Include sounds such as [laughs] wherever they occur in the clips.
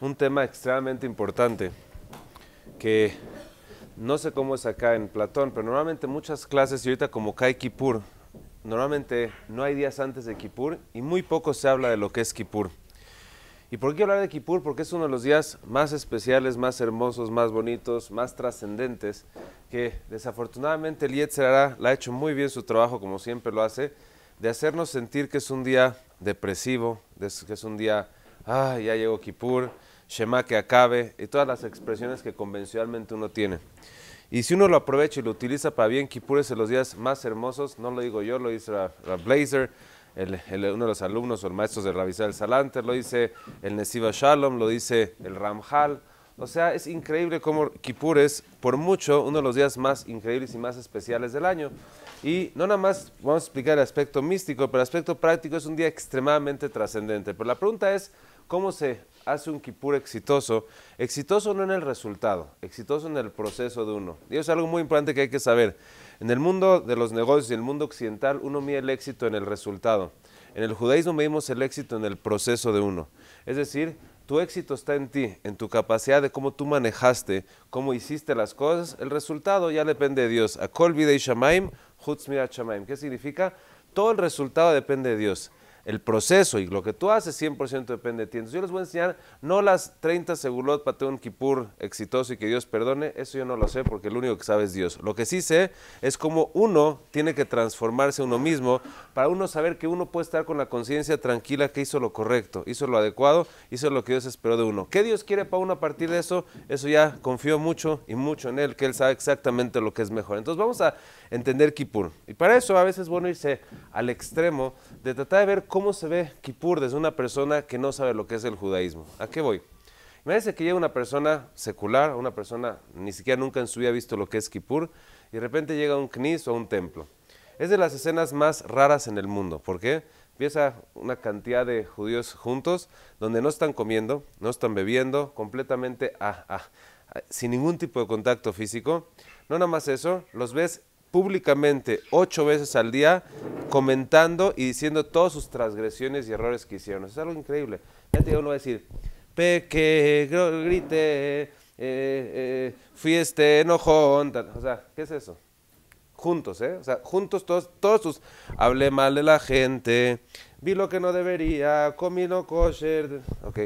un tema extremadamente importante que no sé cómo es acá en Platón, pero normalmente muchas clases, y ahorita como cae Kippur, normalmente no hay días antes de Kippur y muy poco se habla de lo que es Kippur. ¿Y por qué hablar de Kippur? Porque es uno de los días más especiales, más hermosos, más bonitos, más trascendentes, que desafortunadamente el Yetzirah la ha hecho muy bien su trabajo, como siempre lo hace, de hacernos sentir que es un día depresivo, que es un día ah, ya llegó Kippur, Shema que acabe, y todas las expresiones que convencionalmente uno tiene. Y si uno lo aprovecha y lo utiliza para bien, Kippur es de los días más hermosos, no lo digo yo, lo dice Blazer, uno de los alumnos o el maestro de Ravizal Salanter, lo dice el Nesiva Shalom, lo dice el Ramjal. O sea, es increíble cómo Kippur es, por mucho, uno de los días más increíbles y más especiales del año. Y no nada más vamos a explicar el aspecto místico, pero el aspecto práctico es un día extremadamente trascendente. Pero la pregunta es, ¿Cómo se hace un kipur exitoso? Exitoso no en el resultado, exitoso en el proceso de uno. Y eso es algo muy importante que hay que saber. En el mundo de los negocios y el mundo occidental, uno mide el éxito en el resultado. En el judaísmo medimos el éxito en el proceso de uno. Es decir, tu éxito está en ti, en tu capacidad de cómo tú manejaste, cómo hiciste las cosas. El resultado ya depende de Dios. shamaim, ¿Qué significa? Todo el resultado depende de Dios el proceso y lo que tú haces 100% depende de ti. Entonces yo les voy a enseñar no las 30 segulot un kipur exitoso y que Dios perdone, eso yo no lo sé porque el único que sabe es Dios. Lo que sí sé es cómo uno tiene que transformarse uno mismo para uno saber que uno puede estar con la conciencia tranquila que hizo lo correcto, hizo lo adecuado, hizo lo que Dios esperó de uno. ¿Qué Dios quiere para uno a partir de eso? Eso ya confío mucho y mucho en Él, que Él sabe exactamente lo que es mejor. Entonces vamos a entender Kipur. Y para eso a veces es bueno irse al extremo de tratar de ver cómo cómo se ve Kippur desde una persona que no sabe lo que es el judaísmo. ¿A qué voy? parece que llega una persona secular, una persona ni siquiera nunca en su vida ha visto lo que es Kippur, y de repente llega a un knis o a un templo. Es de las escenas más raras en el mundo. ¿Por qué? Empieza una cantidad de judíos juntos donde no están comiendo, no están bebiendo, completamente ah, ah, sin ningún tipo de contacto físico. No nada más eso, los ves públicamente ocho veces al día comentando y diciendo todas sus transgresiones y errores que hicieron. es algo increíble. Ya te digo, uno va a decir, peque, grite, eh, eh, fui este enojón. O sea, ¿qué es eso? Juntos, ¿eh? O sea, juntos todos, todos sus... Hablé mal de la gente, vi lo que no debería, comí no kosher. Ok,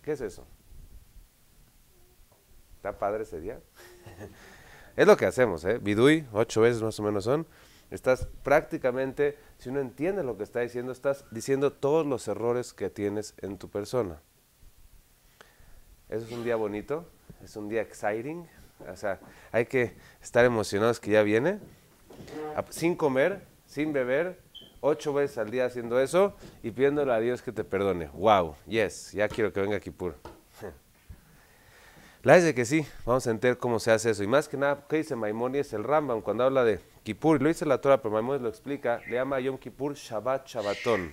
¿qué es eso? ¿Está padre ese día? [laughs] Es lo que hacemos, ¿eh? Bidui, ocho veces más o menos son. Estás prácticamente, si uno entiende lo que está diciendo, estás diciendo todos los errores que tienes en tu persona. Eso es un día bonito, es un día exciting. O sea, hay que estar emocionados que ya viene. Sin comer, sin beber, ocho veces al día haciendo eso y pidiéndole a Dios que te perdone. ¡Wow! Yes, ya quiero que venga Kipur. [laughs] La que sí, vamos a entender cómo se hace eso. Y más que nada, ¿qué dice es el Rambam cuando habla de Kippur? Lo dice la Torah, pero Maimonides lo explica. Le llama Yom Kippur Shabbat Shabbatón.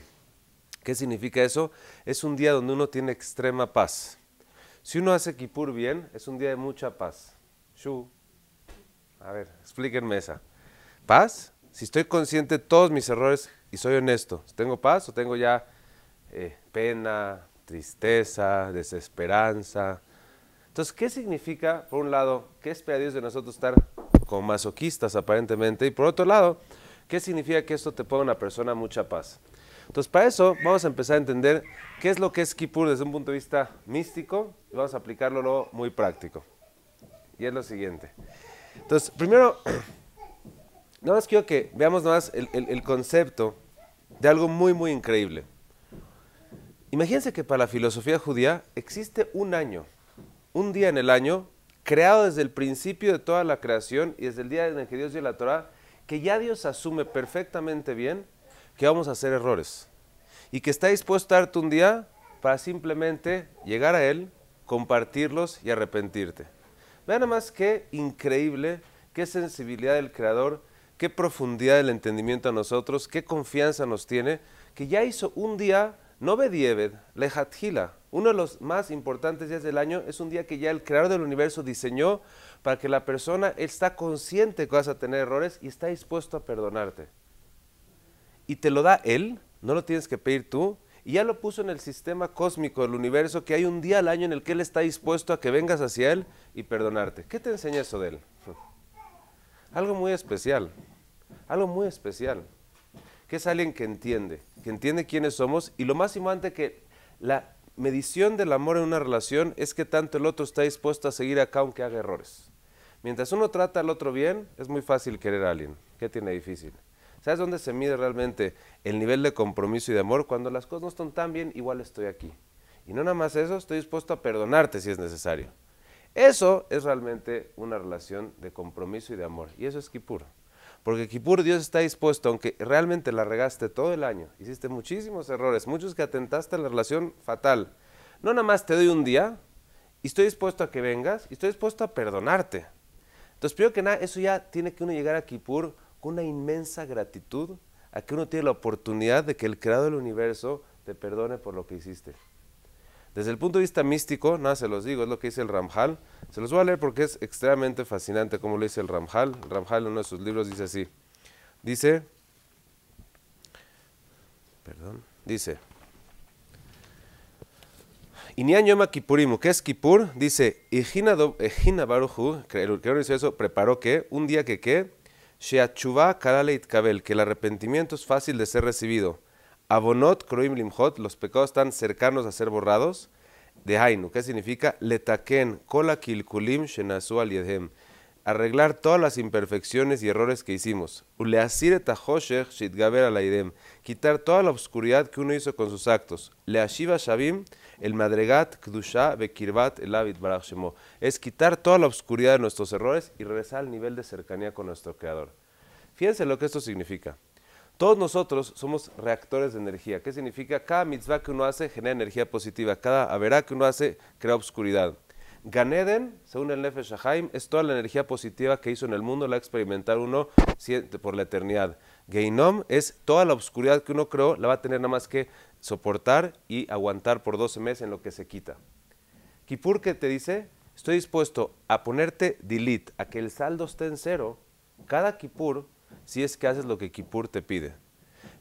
¿Qué significa eso? Es un día donde uno tiene extrema paz. Si uno hace Kippur bien, es un día de mucha paz. Shu. A ver, explíquenme esa. ¿Paz? Si estoy consciente de todos mis errores y soy honesto, ¿tengo paz o tengo ya eh, pena, tristeza, desesperanza? Entonces, ¿qué significa, por un lado, qué espera Dios de nosotros estar como masoquistas aparentemente? Y por otro lado, ¿qué significa que esto te ponga una persona mucha paz? Entonces, para eso vamos a empezar a entender qué es lo que es Kippur desde un punto de vista místico y vamos a aplicarlo luego muy práctico. Y es lo siguiente. Entonces, primero, [clears throat] nada más quiero que veamos nada más el, el concepto de algo muy, muy increíble. Imagínense que para la filosofía judía existe un año un día en el año, creado desde el principio de toda la creación y desde el día en el que Dios dio la Torah, que ya Dios asume perfectamente bien que vamos a hacer errores y que está dispuesto a darte un día para simplemente llegar a Él, compartirlos y arrepentirte. Vean nada más qué increíble, qué sensibilidad del Creador, qué profundidad del entendimiento a nosotros, qué confianza nos tiene, que ya hizo un día, no Bedieved, Lejatjila, uno de los más importantes días del año es un día que ya el creador del universo diseñó para que la persona está consciente que vas a tener errores y está dispuesto a perdonarte. Y te lo da él, no lo tienes que pedir tú, y ya lo puso en el sistema cósmico del universo que hay un día al año en el que Él está dispuesto a que vengas hacia Él y perdonarte. ¿Qué te enseña eso de Él? [laughs] Algo muy especial, algo muy especial, que es alguien que entiende, que entiende quiénes somos y lo más importante que la medición del amor en una relación es que tanto el otro está dispuesto a seguir acá aunque haga errores. Mientras uno trata al otro bien, es muy fácil querer a alguien. ¿Qué tiene difícil? ¿Sabes dónde se mide realmente el nivel de compromiso y de amor? Cuando las cosas no están tan bien, igual estoy aquí. Y no nada más eso, estoy dispuesto a perdonarte si es necesario. Eso es realmente una relación de compromiso y de amor. Y eso es Kipur. Porque Kipur Dios está dispuesto, aunque realmente la regaste todo el año, hiciste muchísimos errores, muchos que atentaste a la relación fatal. No nada más te doy un día y estoy dispuesto a que vengas y estoy dispuesto a perdonarte. Entonces, primero que nada, eso ya tiene que uno llegar a Kipur con una inmensa gratitud a que uno tiene la oportunidad de que el creador del universo te perdone por lo que hiciste. Desde el punto de vista místico, nada se los digo, es lo que dice el Ramjal. Se los voy a leer porque es extremadamente fascinante como lo dice el Ramjal. El Ramjal en uno de sus libros dice así. Dice, perdón, dice, Inian Yoma Kipurimu, ¿qué es Kipur? Dice, Ejina el creador dice eso, preparó que un día que qué, Sheachuba Karaleit Kabel, que el arrepentimiento es fácil de ser recibido. Abonot Kroim Limhot, los pecados están cercanos a ser borrados. De Hainu, ¿qué significa? Letaken, Kola Kilkulim Shenasu Al Arreglar todas las imperfecciones y errores que hicimos. Uleasir Quitar toda la obscuridad que uno hizo con sus actos. Leashiva el madregat kdusha bekirbat el Es quitar toda la obscuridad de nuestros errores y regresar al nivel de cercanía con nuestro Creador. Fíjense lo que esto significa. Todos nosotros somos reactores de energía. ¿Qué significa? Cada mitzvah que uno hace genera energía positiva. Cada averá que uno hace crea obscuridad. Ganeden, según el Nefesh Shahaim, es toda la energía positiva que hizo en el mundo, la experimentar uno por la eternidad. Geinom es toda la obscuridad que uno creó, la va a tener nada más que soportar y aguantar por 12 meses en lo que se quita. Kipur ¿qué te dice, estoy dispuesto a ponerte delete, a que el saldo esté en cero. Cada Kipur si es que haces lo que Kippur te pide.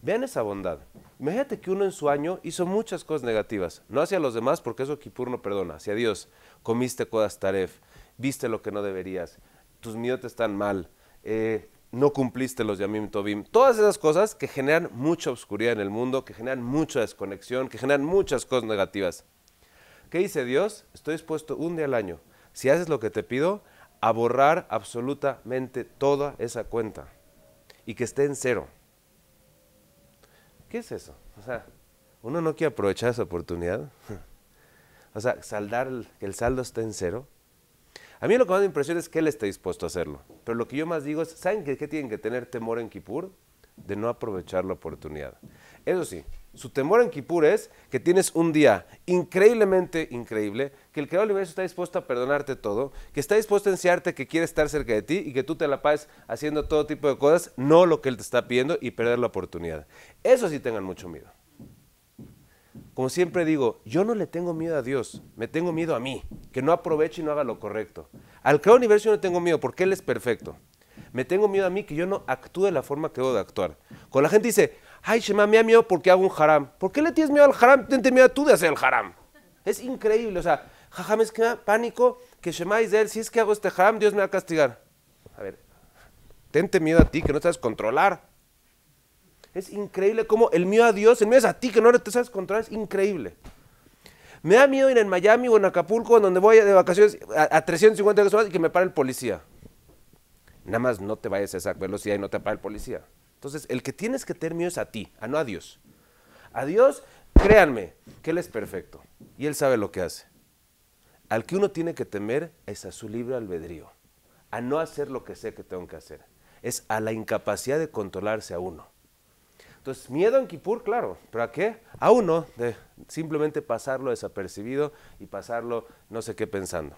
Vean esa bondad. Imagínate que uno en su año hizo muchas cosas negativas, no hacia los demás porque eso Kippur no perdona, hacia Dios. Comiste codas taref, viste lo que no deberías, tus miotes están mal, eh, no cumpliste los Yamim Tobim. Todas esas cosas que generan mucha oscuridad en el mundo, que generan mucha desconexión, que generan muchas cosas negativas. ¿Qué dice Dios? Estoy dispuesto un día al año, si haces lo que te pido, a borrar absolutamente toda esa cuenta y que esté en cero. ¿Qué es eso? O sea, uno no quiere aprovechar esa oportunidad. [laughs] o sea, saldar, que el saldo esté en cero. A mí lo que da la impresión es que él está dispuesto a hacerlo. Pero lo que yo más digo es, ¿saben qué, qué tienen que tener temor en Kipur? De no aprovechar la oportunidad. Eso sí, su temor en Kippur es que tienes un día increíblemente increíble, que el Creador del Universo está dispuesto a perdonarte todo, que está dispuesto a enseñarte que quiere estar cerca de ti y que tú te la pases haciendo todo tipo de cosas, no lo que Él te está pidiendo y perder la oportunidad. Eso sí tengan mucho miedo. Como siempre digo, yo no le tengo miedo a Dios, me tengo miedo a mí, que no aproveche y no haga lo correcto. Al Creador Universo yo no tengo miedo porque Él es perfecto. Me tengo miedo a mí que yo no actúe de la forma que debo de actuar. Cuando la gente dice, ay, Shema, me da miedo porque hago un haram. ¿Por qué le tienes miedo al haram? Tente miedo tú de hacer el haram. Es increíble, o sea, jajam es que me da pánico que Shema él, si es que hago este haram, Dios me va a castigar. A ver, tente miedo a ti que no te sabes controlar. Es increíble cómo el miedo a Dios, el miedo es a ti que no te sabes controlar, es increíble. Me da miedo ir en Miami o en Acapulco, donde voy de vacaciones a, 350 horas y que me pare el policía. Nada más no te vayas a esa velocidad y no te pare el policía. Entonces, el que tienes que tener miedo es a ti, a no a Dios. A Dios, créanme, que Él es perfecto y Él sabe lo que hace. Al que uno tiene que temer es a su libre albedrío, a no hacer lo que sé que tengo que hacer. Es a la incapacidad de controlarse a uno. Entonces, miedo en Kipur, claro, pero ¿a qué? A uno, de simplemente pasarlo desapercibido y pasarlo no sé qué pensando.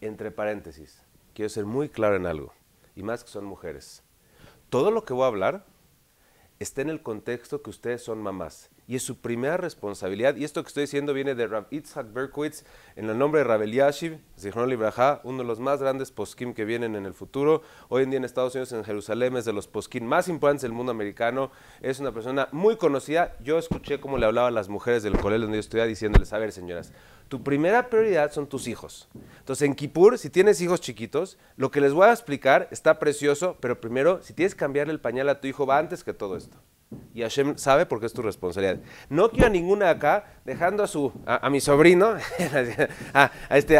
Entre paréntesis, quiero ser muy claro en algo, y más que son mujeres todo lo que voy a hablar está en el contexto que ustedes son mamás y es su primera responsabilidad. Y esto que estoy diciendo viene de Rav Itzhak Berkowitz, en el nombre de Rabel Yashiv, Zichron Libraja, uno de los más grandes poskim que vienen en el futuro. Hoy en día en Estados Unidos, en Jerusalén, es de los poskim más importantes del mundo americano. Es una persona muy conocida. Yo escuché cómo le hablaban las mujeres del colegio donde yo estudiaba, diciéndoles, a ver, señoras, tu primera prioridad son tus hijos. Entonces, en Kippur, si tienes hijos chiquitos, lo que les voy a explicar está precioso, pero primero, si tienes que cambiarle el pañal a tu hijo, va antes que todo esto. Y Hashem sabe porque es tu responsabilidad. No quiero a ninguna acá dejando a mi sobrino, [laughs] a, este,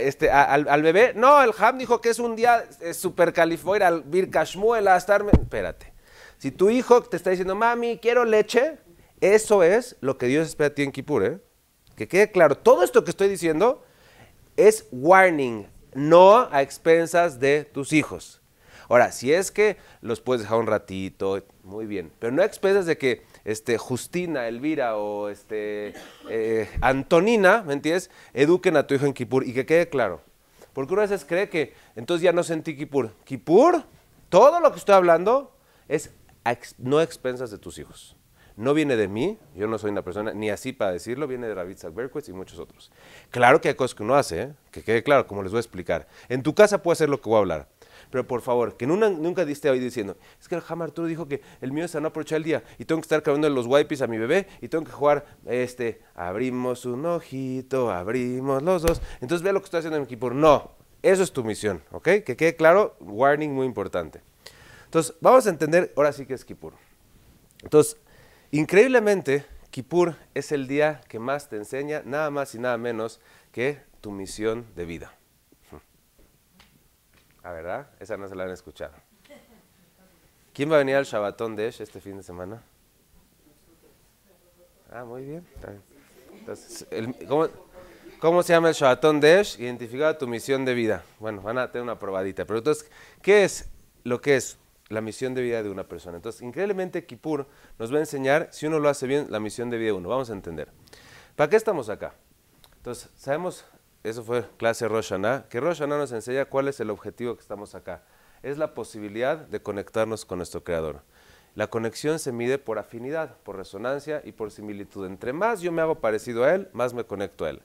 este, al, bebé. No, el Ham dijo que es un día eh, ir al vir a estarme. Espérate. Si tu hijo te está diciendo, mami, quiero leche, eso es lo que Dios espera a ti en Kippur. ¿eh? Que quede claro, todo esto que estoy diciendo es warning, no a expensas de tus hijos. Ahora, si es que los puedes dejar un ratito, muy bien, pero no expensas de que este, Justina, Elvira o este, eh, Antonina, ¿me entiendes?, eduquen a tu hijo en Kipur y que quede claro. Porque una veces cree que entonces ya no sentí Kipur. Kipur, todo lo que estoy hablando es no expensas de tus hijos. No viene de mí, yo no soy una persona, ni así para decirlo, viene de David Zagberkowitz y muchos otros. Claro que hay cosas que uno hace, ¿eh? que quede claro, como les voy a explicar. En tu casa puede hacer lo que voy a hablar, pero por favor, que nunca, nunca hoy diciendo, es que el Hammer dijo que el mío está no aprovechar el día y tengo que estar cambiando los wipes a mi bebé y tengo que jugar, este, abrimos un ojito, abrimos los dos. Entonces vea lo que estoy haciendo en mi No, eso es tu misión, ¿ok? Que quede claro, warning muy importante. Entonces, vamos a entender ahora sí que es Kipur. Entonces, increíblemente, Kipur es el día que más te enseña nada más y nada menos que tu misión de vida. Ah, ¿verdad? Esa no se la han escuchado. ¿Quién va a venir al Shabbatón de Esh este fin de semana? Ah, muy bien. ¿cómo, se llama el Shabbatón de Esh? Identifica tu misión de vida. Bueno, van a tener una probadita. Pero entonces, ¿qué es lo que es la misión de vida de una persona? Entonces, increíblemente Kippur nos va a enseñar, si uno lo hace bien, la misión de vida de uno. Vamos a entender. ¿Para qué estamos acá? Entonces, sabemos eso fue clase Roshaná, que Roshaná nos enseña cuál es el objetivo que estamos acá. Es la posibilidad de conectarnos con nuestro Creador. La conexión se mide por afinidad, por resonancia y por similitud. Entre más yo me hago parecido a Él, más me conecto a Él.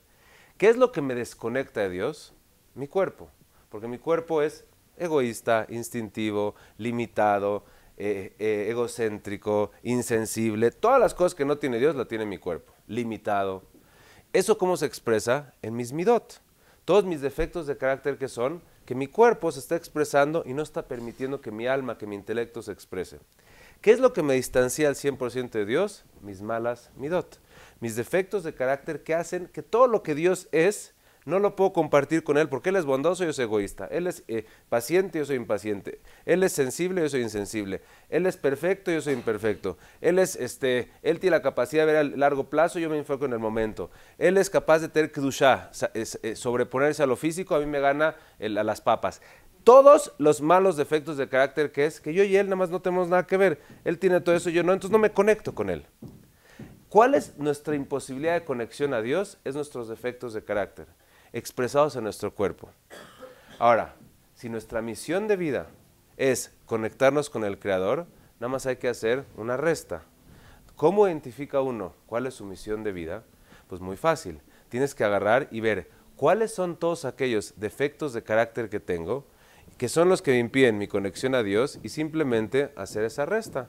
¿Qué es lo que me desconecta de Dios? Mi cuerpo. Porque mi cuerpo es egoísta, instintivo, limitado, eh, eh, egocéntrico, insensible. Todas las cosas que no tiene Dios la tiene mi cuerpo. Limitado, ¿Eso cómo se expresa? En mis midot. Todos mis defectos de carácter que son, que mi cuerpo se está expresando y no está permitiendo que mi alma, que mi intelecto se exprese. ¿Qué es lo que me distancia al 100% de Dios? Mis malas midot. Mis defectos de carácter que hacen que todo lo que Dios es no lo puedo compartir con él porque él es bondoso yo soy egoísta. Él es paciente eh, paciente, yo soy impaciente. Él es sensible, y yo soy insensible. Él es perfecto, y yo soy imperfecto. Él es este, él tiene la capacidad de ver a largo plazo, yo me enfoco en el momento. Él es capaz de tener kdushá, eh, sobreponerse a lo físico, a mí me gana a las papas todos los malos defectos de carácter que es, que yo y él nada más no tenemos nada que ver. Él tiene todo eso, y yo no, entonces no me conecto con él. ¿Cuál es nuestra imposibilidad de conexión a Dios? Es nuestros defectos de carácter expresados en nuestro cuerpo. Ahora, si nuestra misión de vida es conectarnos con el Creador, nada más hay que hacer una resta. ¿Cómo identifica uno cuál es su misión de vida? Pues muy fácil. Tienes que agarrar y ver cuáles son todos aquellos defectos de carácter que tengo, que son los que me impiden mi conexión a Dios y simplemente hacer esa resta.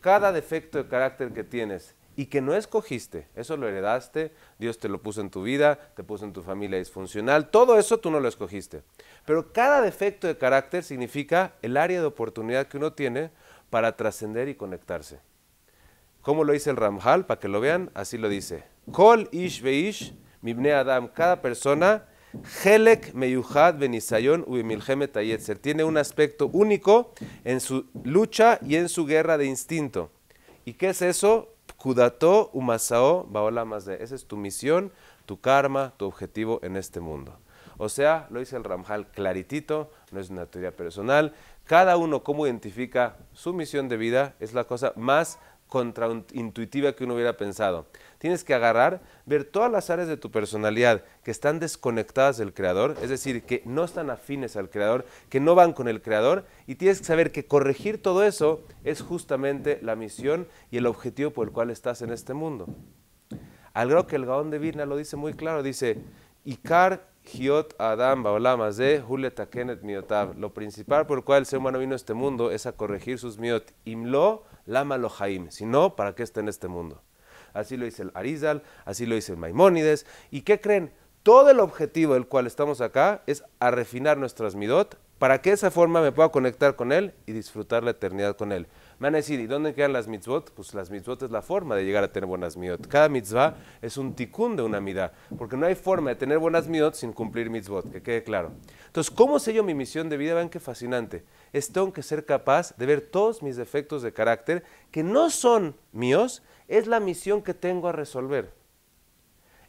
Cada defecto de carácter que tienes y que no escogiste. Eso lo heredaste, Dios te lo puso en tu vida, te puso en tu familia disfuncional, todo eso tú no lo escogiste. Pero cada defecto de carácter significa el área de oportunidad que uno tiene para trascender y conectarse. ¿Cómo lo dice el Ramjal? Para que lo vean, así lo dice. Kol ish veish mibne adam, cada persona, helek meyuhad benisayon tiene un aspecto único en su lucha y en su guerra de instinto. ¿Y qué es eso? Kudato Umasao Baola de Esa es tu misión, tu karma, tu objetivo en este mundo. O sea, lo dice el Ramjal claritito, no es una teoría personal. Cada uno cómo identifica su misión de vida es la cosa más contraintuitiva que uno hubiera pensado. Tienes que agarrar, ver todas las áreas de tu personalidad que están desconectadas del creador, es decir, que no están afines al creador, que no van con el creador, y tienes que saber que corregir todo eso es justamente la misión y el objetivo por el cual estás en este mundo. Al que el Gaón de Virna lo dice muy claro, dice, Ikar Hiot Adam Miotav. Lo principal por el cual el ser humano vino a este mundo es a corregir sus miot. Imlo Lama Lohaim. Si no, ¿para qué está en este mundo? así lo dice el Arizal, así lo dice el Maimónides. ¿Y qué creen? Todo el objetivo del cual estamos acá es a refinar nuestras midot para que esa forma me pueda conectar con Él y disfrutar la eternidad con Él. Me van a decir, ¿y dónde quedan las mitzvot? Pues las mitzvot es la forma de llegar a tener buenas Midot. Cada mitzvah es un tikkun de una midá, porque no hay forma de tener buenas Midot sin cumplir mitzvot, que quede claro. Entonces, ¿cómo sé yo mi misión de vida? Vean qué fascinante. Es tengo que ser capaz de ver todos mis defectos de carácter que no son míos es la misión que tengo a resolver.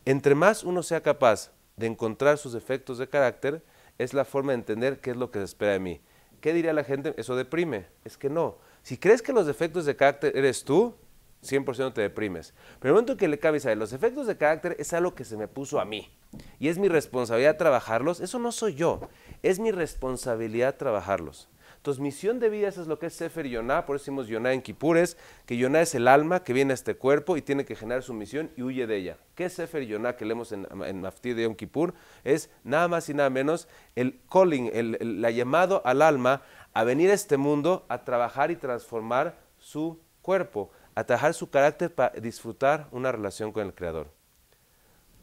Entre más uno sea capaz de encontrar sus efectos de carácter, es la forma de entender qué es lo que se espera de mí. ¿Qué diría la gente? Eso deprime. Es que no. Si crees que los defectos de carácter eres tú, 100% te deprimes. Pero el momento que le cabe a los efectos de carácter es algo que se me puso a mí. Y es mi responsabilidad trabajarlos. Eso no soy yo. Es mi responsabilidad trabajarlos. Entonces, misión de vida, eso es lo que es Sefer Yonah, por eso decimos Yonah en es que Yonah es el alma que viene a este cuerpo y tiene que generar su misión y huye de ella. ¿Qué es Sefer Yonah que leemos en, en Maftir de Yom Kippur? Es nada más y nada menos el calling, el, la llamado al alma a venir a este mundo a trabajar y transformar su cuerpo, a su carácter para disfrutar una relación con el Creador.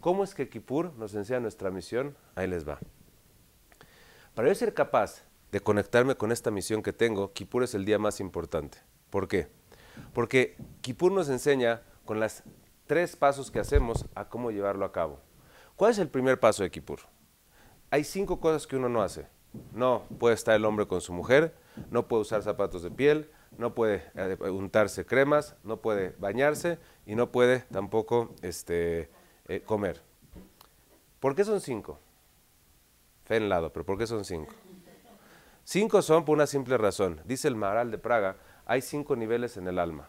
¿Cómo es que Kippur nos enseña nuestra misión? Ahí les va. Para yo ser capaz de conectarme con esta misión que tengo, Kippur es el día más importante. ¿Por qué? Porque Kippur nos enseña con los tres pasos que hacemos a cómo llevarlo a cabo. ¿Cuál es el primer paso de Kippur? Hay cinco cosas que uno no hace. No puede estar el hombre con su mujer, no puede usar zapatos de piel, no puede eh, untarse cremas, no puede bañarse y no puede tampoco este, eh, comer. ¿Por qué son cinco? Fe en lado, pero ¿por qué son cinco? Cinco son por una simple razón. Dice el maral de Praga, hay cinco niveles en el alma.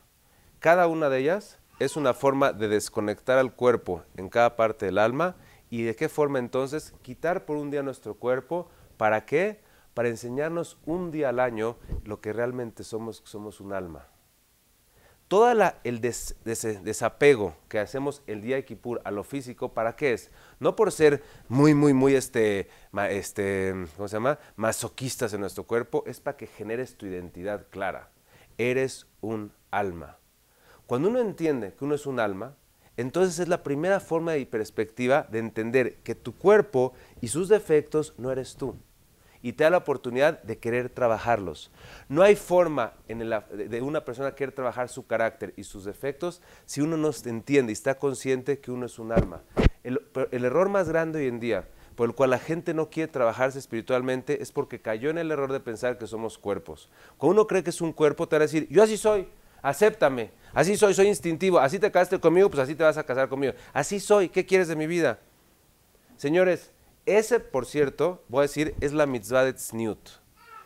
Cada una de ellas es una forma de desconectar al cuerpo en cada parte del alma y de qué forma entonces quitar por un día nuestro cuerpo, ¿para qué? Para enseñarnos un día al año lo que realmente somos, que somos un alma todo el desapego que hacemos el día de Kippur a lo físico, ¿para qué es? No por ser muy, muy, muy, este, este, ¿cómo se llama? Masoquistas en nuestro cuerpo, es para que generes tu identidad clara. Eres un alma. Cuando uno entiende que uno es un alma, entonces es la primera forma y perspectiva de entender que tu cuerpo y sus defectos no eres tú y te da la oportunidad de querer trabajarlos. No hay forma de una persona querer trabajar su carácter y sus defectos si uno no entiende y está consciente que uno es un alma. El, el error más grande hoy en día por el cual la gente no quiere trabajarse espiritualmente es porque cayó en el error de pensar que somos cuerpos. Cuando uno cree que es un cuerpo, te va a decir, yo así soy, acéptame, así soy, soy instintivo, así te casaste conmigo, pues así te vas a casar conmigo, así soy, ¿qué quieres de mi vida? Señores, ese, por cierto, voy a decir, es la mitzvah de Tzniut.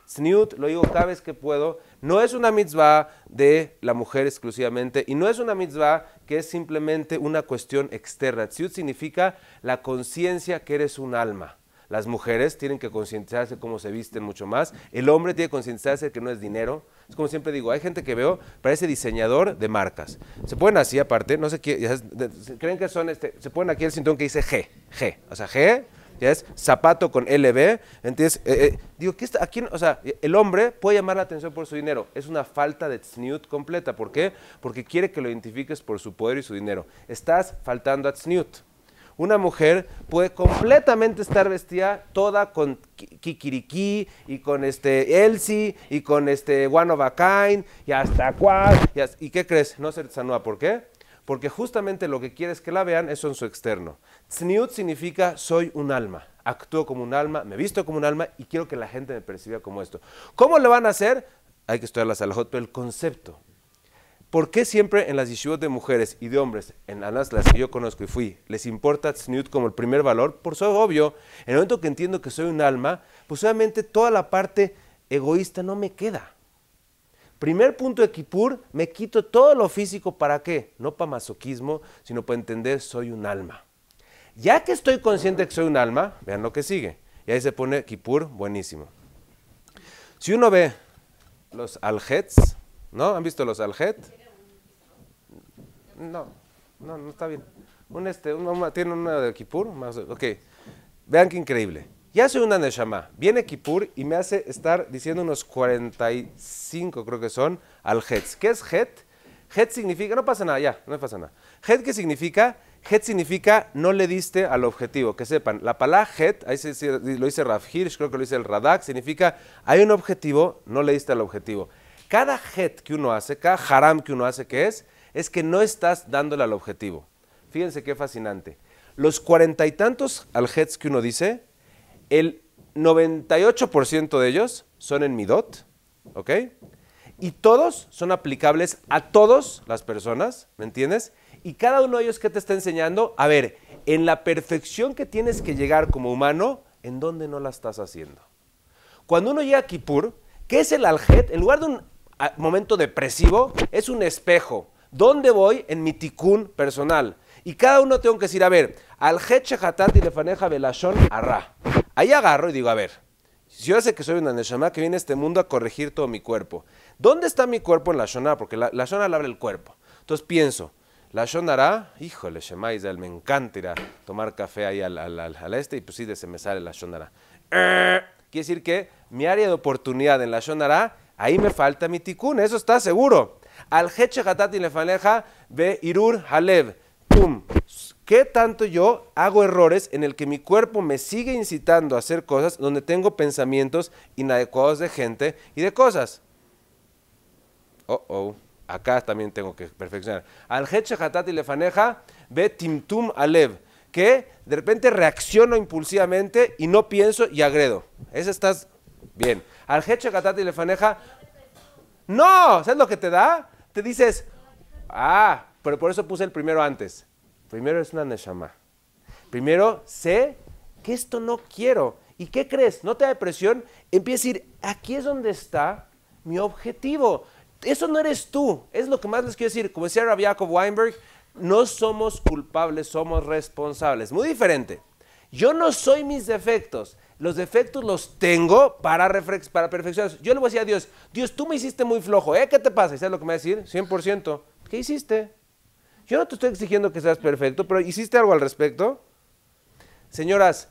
Tzniut, lo digo cada vez que puedo, no es una mitzvah de la mujer exclusivamente y no es una mitzvah que es simplemente una cuestión externa. Tzniut significa la conciencia que eres un alma. Las mujeres tienen que concientizarse cómo se visten mucho más. El hombre tiene que concientizarse que no es dinero. Es como siempre digo, hay gente que veo, parece diseñador de marcas. Se ponen así aparte, no sé qué, creen que son, este, se ponen aquí el cinturón que dice G, G. O sea, G ¿ya es? Zapato con LB, entonces, eh, eh, digo, ¿qué Aquí, o sea, el hombre puede llamar la atención por su dinero. Es una falta de tsniut completa. ¿Por qué? Porque quiere que lo identifiques por su poder y su dinero. Estás faltando a tsniut. Una mujer puede completamente estar vestida toda con kikiriki y con este Elsie y con este one of a kind y hasta cual. ¿Y, qué crees? No ser qué? ¿Por qué? porque justamente lo que quieres que la vean es en su externo. Tzniut significa soy un alma, actúo como un alma, me visto como un alma y quiero que la gente me perciba como esto. ¿Cómo lo van a hacer? Hay que estudiar la salahot, pero el concepto. ¿Por qué siempre en las yeshivot de mujeres y de hombres, en las, las que yo conozco y fui, les importa Tzniut como el primer valor? Por eso obvio, en el momento que entiendo que soy un alma, pues obviamente toda la parte egoísta no me queda. Primer punto de Kippur, me quito todo lo físico para qué? No para masoquismo, sino para entender soy un alma. Ya que estoy consciente que soy un alma, vean lo que sigue. Y ahí se pone Kipur, buenísimo. Si uno ve los aljets, ¿no? ¿Han visto los aljet? No, no, no está bien. Un este, tiene una de Kippur, más, ok. Vean qué increíble. Ya soy una Neshama. Viene Kipur y me hace estar diciendo unos 45, creo que son, al ¿Qué es Het? Het significa, no pasa nada, ya, no pasa nada. Het, ¿qué significa? Het significa no le diste al objetivo, que sepan. La palabra het, ahí lo dice Raf creo que lo dice el Radak, significa hay un objetivo, no le diste al objetivo. Cada het que uno hace, cada haram que uno hace, ¿qué es? Es que no estás dándole al objetivo. Fíjense qué fascinante. Los cuarenta y tantos al que uno dice, el 98% de ellos son en Midot, ¿ok? Y todos son aplicables a todas las personas, ¿me entiendes? Y cada uno de ellos que te está enseñando, a ver, en la perfección que tienes que llegar como humano, ¿en dónde no la estás haciendo? Cuando uno llega a Kippur, ¿qué es el aljet? En lugar de un ah, momento depresivo, es un espejo. ¿Dónde voy en mi Tikkun personal? Y cada uno tengo que decir, a ver, al Hatati Lefaneja Belashon Arra. Ahí agarro y digo, a ver, si yo sé que soy una Neshama que viene a este mundo a corregir todo mi cuerpo. ¿Dónde está mi cuerpo en la shonara? Porque la, shonara le abre el cuerpo. Entonces pienso, la Shonara, híjole, Shema Israel, me encanta ir a tomar café ahí al, este y pues sí, se me sale la Shonara. Eh, quiere decir que mi área de oportunidad en la Shonara, ahí me falta mi tikkun, eso está seguro. Al Heche Hatati Lefaneja, ve Irur Halev. ¿qué tanto yo hago errores en el que mi cuerpo me sigue incitando a hacer cosas donde tengo pensamientos inadecuados de gente y de cosas? Oh, oh, acá también tengo que perfeccionar. Al Hatati Lefaneja, ve Timtum Alev, que de repente reacciono impulsivamente y no pienso y agredo. Eso estás bien. Al Hatati Lefaneja, no, ¿sabes lo que te da? Te dices, ah, pero por eso puse el primero antes. Primero es una neshama. Primero sé que esto no quiero. ¿Y qué crees? No te da depresión. Empieza a decir, aquí es donde está mi objetivo. Eso no eres tú. Es lo que más les quiero decir. Como decía Rabbi Jacob Weinberg, no somos culpables, somos responsables. Muy diferente. Yo no soy mis defectos. Los defectos los tengo para, para perfeccionar. Yo le voy a decir a Dios, Dios, tú me hiciste muy flojo, ¿eh? ¿Qué te pasa? ¿Y sabes lo que me va a decir? 100%. ¿Qué hiciste? Yo no te estoy exigiendo que seas perfecto, pero ¿hiciste algo al respecto? Señoras,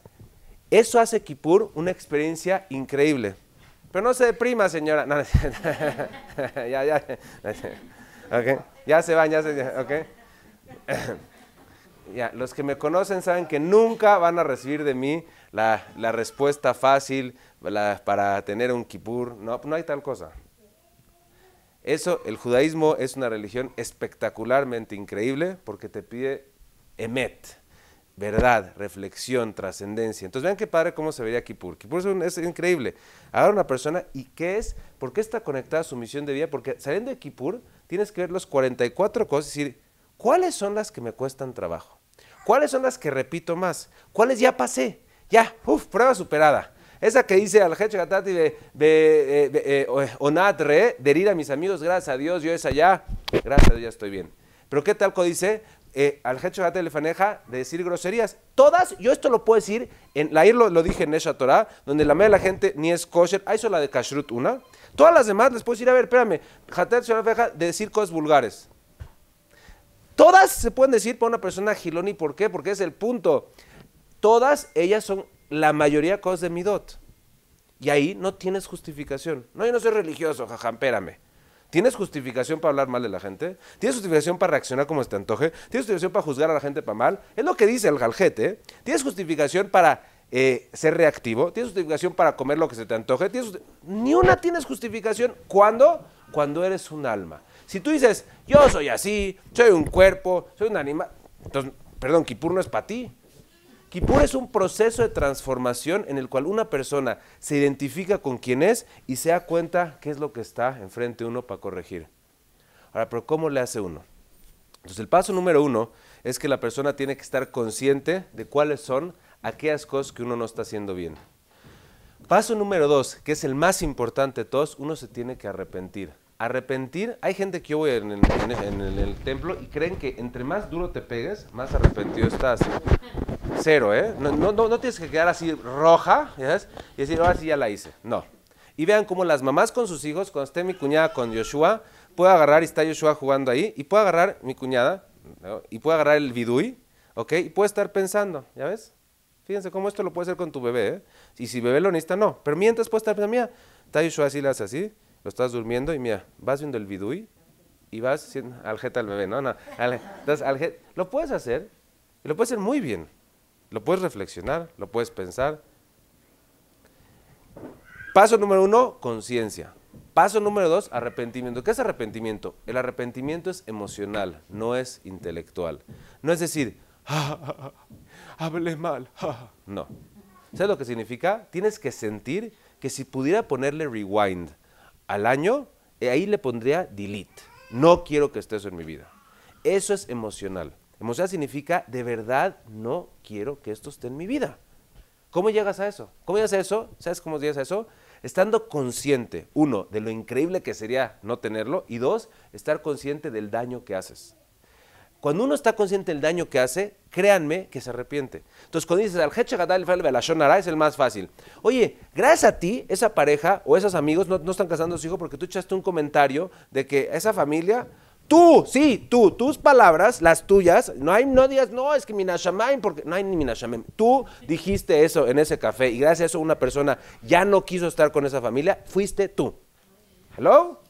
eso hace Kipur una experiencia increíble. Pero no se deprima, señora. [laughs] ya, Ya se van, ya se okay. [coughs] los que me conocen saben que nunca van a recibir de mí la, respuesta fácil para tener un Kipur. No, no hay tal cosa. Eso, el judaísmo es una religión espectacularmente increíble porque te pide emet, verdad, reflexión, trascendencia. Entonces vean qué padre cómo se veía Kippur. Kippur es, increíble. Ahora una persona, ¿y qué es? ¿Por qué está conectada a su misión de vida? Porque saliendo de Kippur tienes que ver los 44 cosas y decir, ¿cuáles son las que me cuestan trabajo? ¿Cuáles son las que repito más? ¿Cuáles ya pasé? Ya, uff, prueba superada. Esa que dice al Hech Gatati de eh, eh, eh, Onatre, a mis amigos, gracias a Dios, yo es allá, gracias a Dios ya estoy bien. Pero ¿qué tal dice al Hech de de decir groserías? Todas, yo esto lo puedo decir, en la lo, lo dije en esa Torah, donde la mayoría de la gente ni es kosher, ahí solo la de Kashrut una. Todas las demás les puedo decir, a ver, espérame, de decir cosas vulgares. Todas se pueden decir para una persona giloni, ¿por qué? Porque es el punto. Todas ellas son la mayoría cosas de dot Y ahí no tienes justificación. No, yo no soy religioso, jajam, espérame. ¿Tienes justificación para hablar mal de la gente? ¿Tienes justificación para reaccionar como se te antoje? ¿Tienes justificación para juzgar a la gente para mal? Es lo que dice el galjete. ¿eh? ¿Tienes justificación para eh, ser reactivo? ¿Tienes justificación para comer lo que se te antoje? Ni una tienes justificación. cuando Cuando eres un alma. Si tú dices, yo soy así, soy un cuerpo, soy un animal. Entonces, perdón, Kipur no es para ti pues es un proceso de transformación en el cual una persona se identifica con quién es y se da cuenta qué es lo que está enfrente uno para corregir. Ahora, pero ¿cómo le hace uno? Entonces, el paso número uno es que la persona tiene que estar consciente de cuáles son aquellas cosas que uno no está haciendo bien. Paso número dos, que es el más importante de todos, uno se tiene que arrepentir. Arrepentir, hay gente que yo voy en el, templo y creen que entre más duro te pegues, más arrepentido estás. Cero, ¿eh? No, no, no, tienes que quedar así roja, ves? Y decir, ahora sí ya la hice. No. Y vean cómo las mamás con sus hijos, cuando esté mi cuñada con Yoshua, puedo agarrar, y está Yoshua jugando ahí, y puede agarrar mi cuñada, y puede agarrar el bidui, ¿ok? Y puede estar pensando, ¿ya ves? Fíjense cómo esto lo puede hacer con tu bebé, ¿eh? Y si bebé lo necesita, no. Pero mientras puede estar pensando, mira, está Yoshua así, le hace así, lo estás durmiendo, y mira, vas viendo el bidui, y vas al jeta al bebé, no, no. entonces, al lo puedes hacer, y lo puedes hacer muy bien. Lo puedes reflexionar, lo puedes pensar. Paso número uno, conciencia. Paso número dos, arrepentimiento. ¿Qué es arrepentimiento? El arrepentimiento es emocional, no es intelectual. No es decir, hable [laughs] hablé mal. [laughs] No. ¿Sabes lo que significa? Tienes que sentir que si pudiera ponerle rewind al año, eh, ahí le pondría delete. No quiero que eso en mi vida. Eso es emocional sea, significa, de verdad no quiero que esto esté en mi vida. ¿Cómo llegas a eso? ¿Cómo llegas a eso? ¿Sabes cómo llegas a eso? Estando consciente, uno, de lo increíble que sería no tenerlo y dos, estar consciente del daño que haces. Cuando uno está consciente del daño que hace, créanme que se arrepiente. Entonces, cuando dices al es el más fácil. Oye, gracias a ti, esa pareja o esos amigos no, no están casando a su hijo porque tú echaste un comentario de que esa familia Tú, sí, tú, tus palabras, las tuyas, no, hay, no digas, no, es que Minashamayim, porque no hay ni Minashamayim. Tú dijiste eso en ese café y gracias a eso una persona ya no quiso estar con esa familia, fuiste tú. ¿Hello?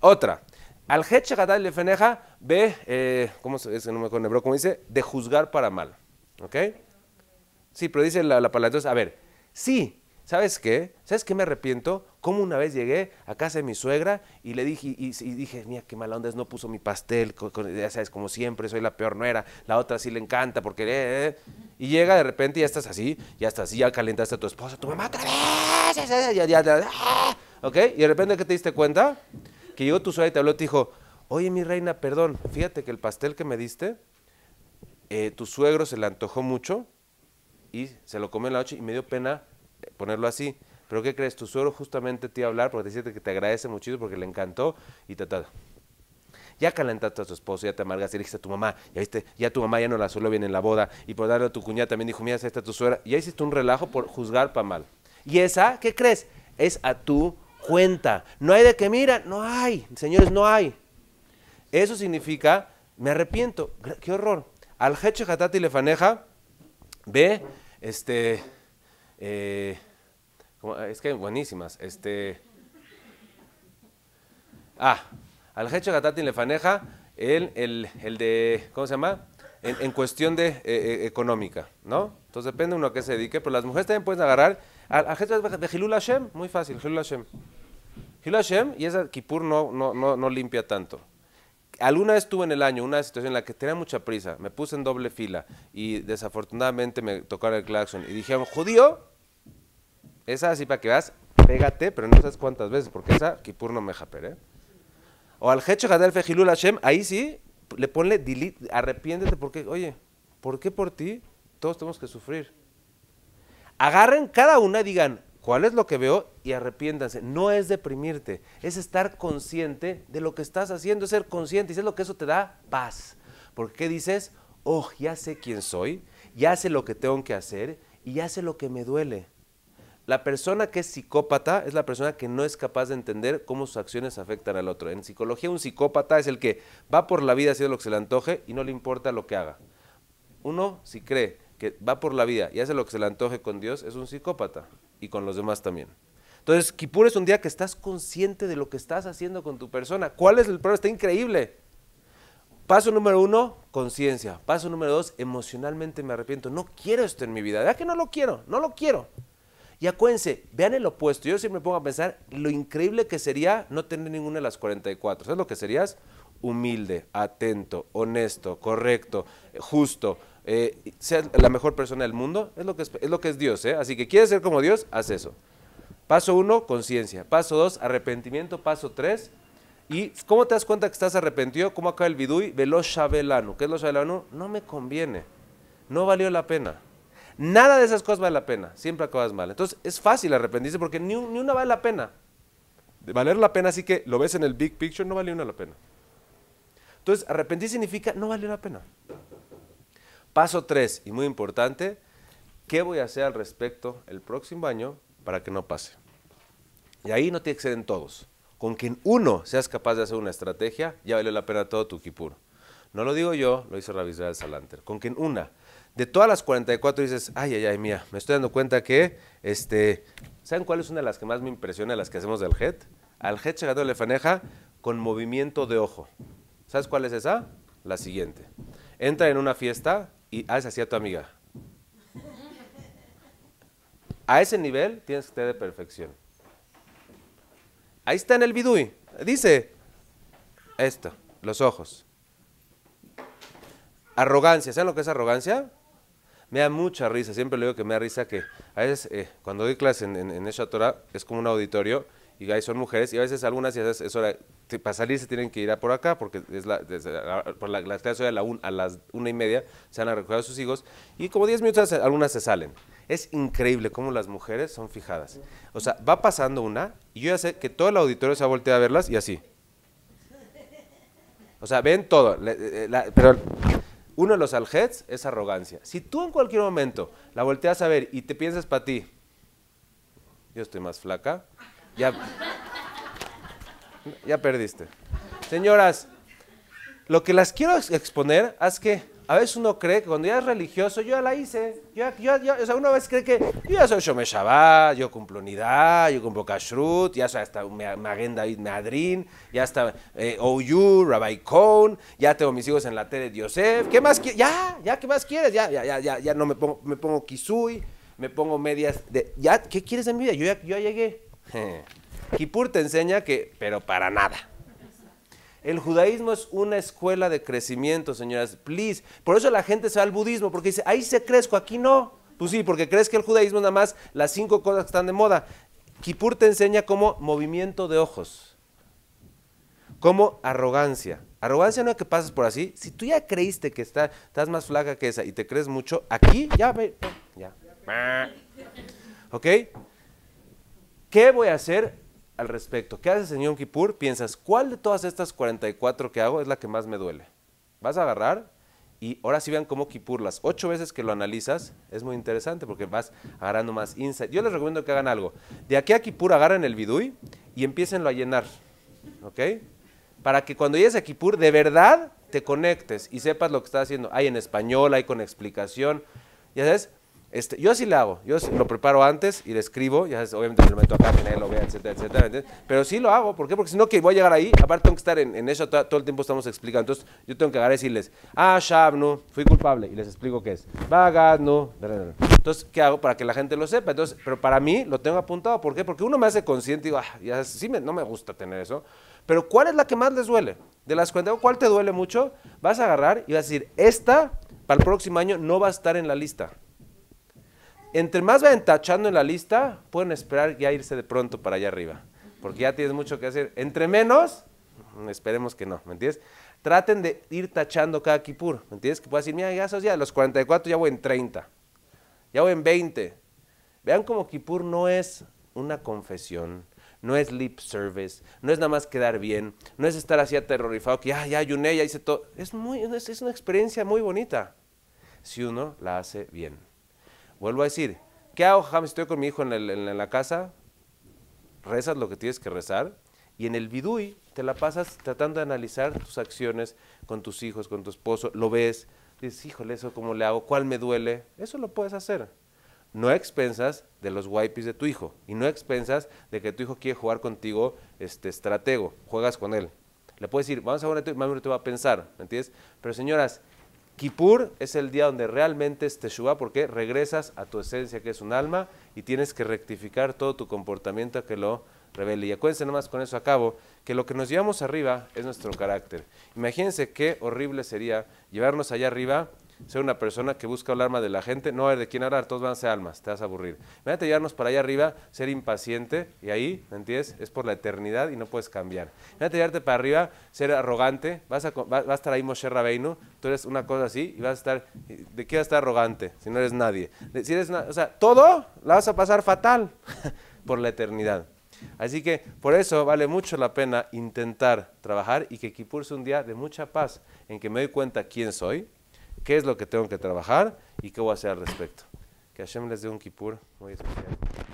Otra. Al Hechegadal le feneja ve, eh, ¿cómo se dice? No me ¿cómo dice? De juzgar para mal. ¿Ok? Sí, pero dice la, la palabra. Entonces, a ver, sí, ¿sabes qué? ¿Sabes qué me arrepiento? ¿Cómo una vez llegué a casa de mi suegra y le dije, y, dije, mira, qué mala onda es, no puso mi pastel, ya sabes, como siempre, soy la peor nuera, la otra sí le encanta porque... Eh, eh, eh". Y llega de repente y ya estás así, ya estás así, ya calentaste a tu esposa, tu mamá otra vez, ya, ¿ok? Y de repente, ¿qué te diste cuenta? Que llegó tu suegra y te habló y te dijo, oye, mi reina, perdón, fíjate que el pastel que me diste, tu suegro se le antojó mucho y se lo comió en la noche y me dio pena ponerlo así. Pero ¿qué crees? Tu suegro justamente te iba a hablar porque te dice que te agradece muchísimo porque le encantó y ta, Ya calentaste a tu esposo, ya te amargas, y dijiste a tu mamá, ya tu mamá ya no la suelo bien en la boda, y por darle a tu cuñada también dijo, mira, esta está tu suegra, ya hiciste un relajo por juzgar para mal. Y esa, ¿qué crees? Es a tu cuenta. No hay de que, mira, no hay, señores, no hay. Eso significa, me arrepiento, qué horror. Al Heche le Lefaneja, ve, este, eh, eh, es que buenísimas. Este. Ah, al Hecho Gatatin Lefaneja, el, el, el de. ¿Cómo se llama? En, cuestión de eh, eh, económica, ¿no? Entonces depende de uno a qué se dedique, pero las mujeres también pueden agarrar. Al Hecho de Gilul Hashem, muy fácil, Gilul Hashem. Gilul Hashem, y esa Kippur no, no, no, limpia tanto alguna vez estuve en el año una situación en la que tenía mucha prisa, me puse en doble fila y desafortunadamente me tocó el claxon y dijeron, judío, esa así para que veas, pégate, pero no sabes cuántas veces, porque esa Kipur no me japer, ¿eh? O al Hecho Gadel Fejilul Hashem, ahí sí, le ponle delete, arrepiéntete, porque, oye, ¿por qué por ti todos tenemos que sufrir? Agarren cada una, digan, ¿cuál es lo que veo? Y arrepiéndanse. No es deprimirte, es estar consciente de lo que estás haciendo, es ser consciente, y es lo que eso te da paz. Porque dices? Oh, ya sé quién soy, ya sé lo que tengo que hacer y ya sé lo que me duele. La persona que es psicópata es la persona que no es capaz de entender cómo sus acciones afectan al otro. En psicología, un psicópata es el que va por la vida haciendo lo que se le antoje y no le importa lo que haga. Uno, si cree que va por la vida y hace lo que se le antoje con Dios, es un psicópata y con los demás también. Entonces, Kipur es un día que estás consciente de lo que estás haciendo con tu persona. ¿Cuál es el problema? Está increíble. Paso número uno, conciencia. Paso número dos, emocionalmente me arrepiento. No quiero esto en mi vida. ¿Verdad que no lo quiero? No lo quiero. Y acuérdense, vean el opuesto. Yo siempre me pongo a pensar lo increíble que sería no tener ninguna de las 44. ¿Sabes lo que serías? Humilde, atento, honesto, correcto, justo. Eh, sea la mejor persona del mundo, es lo que es, lo que es Dios. ¿eh? Así que quieres ser como Dios, haz eso. Paso uno, conciencia. Paso dos, arrepentimiento. Paso tres, ¿Y cómo te das cuenta que estás arrepentido? ¿Cómo acaba el vidui? Veloz Shabelanu. ¿Qué es lo Shabelanu? No me conviene. No valió la pena. Nada de esas cosas vale la pena, siempre acabas mal. Entonces es fácil arrepentirse porque ni, una vale la pena. De valer la pena, así que lo ves en el big picture, no vale una la pena. Entonces arrepentir significa no vale la pena. Paso tres, y muy importante, ¿qué voy a hacer al respecto el próximo año para que no pase? Y ahí no te en todos. Con quien uno seas capaz de hacer una estrategia, ya valió la pena todo tu kipur. No lo digo yo, lo hizo del Salanter. Con quien una de todas las 44 dices, ay, ay, ay, mía, me estoy dando cuenta que, este, ¿saben cuál es una de las que más me impresiona, las que hacemos del JET? Al JET llegado le faneja con movimiento de ojo. ¿Sabes cuál es esa? La siguiente. Entra en una fiesta y haz ah, así a tu amiga. A ese nivel tienes que estar de perfección. Ahí está en el bidui. Dice esto, los ojos. Arrogancia, ¿saben lo que es arrogancia? Me da mucha risa, siempre le digo que me da risa que a veces eh, cuando doy clase en, esa Torah es como un auditorio y ahí son mujeres y a veces algunas y para salir se tienen que ir a por acá porque es la, desde de la una a las una y media se han a recoger a sus hijos y como diez minutos algunas se salen. Es increíble cómo las mujeres son fijadas. O sea, va pasando una y yo ya sé que todo el auditorio se ha volteado a verlas y así. O sea, ven todo, eh, pero uno de los aljets es arrogancia. Si tú en cualquier momento la volteas a ver y te piensas para ti, yo estoy más flaca, ya, ya perdiste. Señoras, lo que las quiero exponer es que a veces uno cree que cuando ya es religioso, yo ya la hice. Yo, yo, yo, o sea, uno a veces cree que yo ya soy Shome Shabbat, yo cumplo unidad, yo cumplo kashrut, ya está hasta me, David ya está eh, Oyu, Rabbi Cohn, ya tengo mis hijos en la tele de Yosef. ¿Qué más quieres? Ya, ya, ¿qué más quieres? Ya, ya, ya, ya, ya no me pongo, me pongo kisui, me pongo medias de. Ya, ¿qué quieres de mi vida? Yo ya, yo ya llegué. [laughs] Kipur te enseña que, pero para nada. El judaísmo es una escuela de crecimiento, señoras. Please. Por eso la gente se va al budismo, porque dice, ahí se crezco, aquí no. Pues sí, porque crees que el judaísmo es nada más las cinco cosas que están de moda. Kipur te enseña como movimiento de ojos, como arrogancia. Arrogancia no es que pases por así. Si tú ya creíste que estás más flaca que esa y te crees mucho, aquí ya, ya. ¿Ok? ¿Qué voy a hacer? al respecto. ¿Qué haces en Yom Kippur? Piensas, ¿cuál de todas estas 44 que hago es la que más me duele? Vas a agarrar y ahora sí vean cómo Kippur, las ocho veces que lo analizas, es muy interesante porque vas agarrando más insight. Yo les recomiendo que hagan algo. De aquí a Kippur agarren el bidui y empiecen a llenar, ¿ok? Para que cuando llegues a Kippur de verdad te conectes y sepas lo que estás haciendo. Hay en español, hay con explicación. Ya sabes, este, yo así lo hago, yo lo preparo antes y le escribo, obviamente me lo meto acá, que nadie lo vea, etcétera, etcétera, Pero sí lo hago, ¿por qué? Porque si no, que voy a llegar ahí, aparte tengo que estar en, eso, todo, el tiempo estamos explicando, entonces yo tengo que agarrar y decirles, ah, Shabnu, fui culpable, y les explico qué es, no entonces, ¿qué hago? Para que la gente lo sepa, entonces, pero para mí lo tengo apuntado, ¿por qué? Porque uno me hace consciente y digo, ah, ya, sí, no me gusta tener eso, pero ¿cuál es la que más les duele? De las cuentas, ¿cuál te duele mucho? Vas a agarrar y vas a decir, esta, para el próximo año, no va a estar en la lista entre más vayan tachando en la lista, pueden esperar ya irse de pronto para allá arriba, porque ya tienes mucho que hacer. Entre menos, mm, esperemos que no, ¿me entiendes? Traten de ir tachando cada Kipur, ¿me entiendes? Que puedas decir, mira, ya esos ya, los 44 ya voy en 30, ya voy en 20. Vean como Kipur no es una confesión, no es lip service, no es nada más quedar bien, no es estar así aterrorizado que ya, ah, ya ayuné, ya hice todo. es una experiencia muy bonita si uno la hace bien. Vuelvo a decir, ¿qué hago, Jajam? Estoy con mi hijo en, la casa, rezas lo que tienes que rezar, y en el bidui te la pasas tratando de analizar tus acciones con tus hijos, con tu esposo, lo ves, dices, híjole, eso cómo le hago, cuál me duele, eso lo puedes hacer. No expensas de los wipes de tu hijo, y no expensas de que tu hijo quiere jugar contigo este estratego, juegas con él. Le puedes decir, vamos a ver, más mami no te va a pensar, ¿me entiendes? Pero señoras, Kippur es el día donde realmente es Teshuvah porque regresas a tu esencia que es un alma y tienes que rectificar todo tu comportamiento a que lo revele. Y acuérdense nomás con eso acabo, que lo que nos llevamos arriba es nuestro carácter. Imagínense qué horrible sería llevarnos allá arriba ser una persona que busca el alma de la gente, no a ver de quién hablar, todos van a ser almas, te vas a aburrir. a llevarnos para allá arriba, ser impaciente, y ahí, ¿me entiendes? Es por la eternidad y no puedes cambiar. a llevarte para arriba, ser arrogante, vas a, va, a estar ahí Moshe Rabeinu, tú eres una cosa así y vas a estar, ¿de qué vas a estar arrogante si no eres nadie? eres o sea, todo la vas a pasar fatal [laughs] por la eternidad. Así que por eso vale mucho la pena intentar trabajar y que Kipur sea un día de mucha paz, en que me doy cuenta quién soy, qué es lo que tengo que trabajar y qué voy a hacer al respecto. Que Hashem les dé un Kippur muy especial.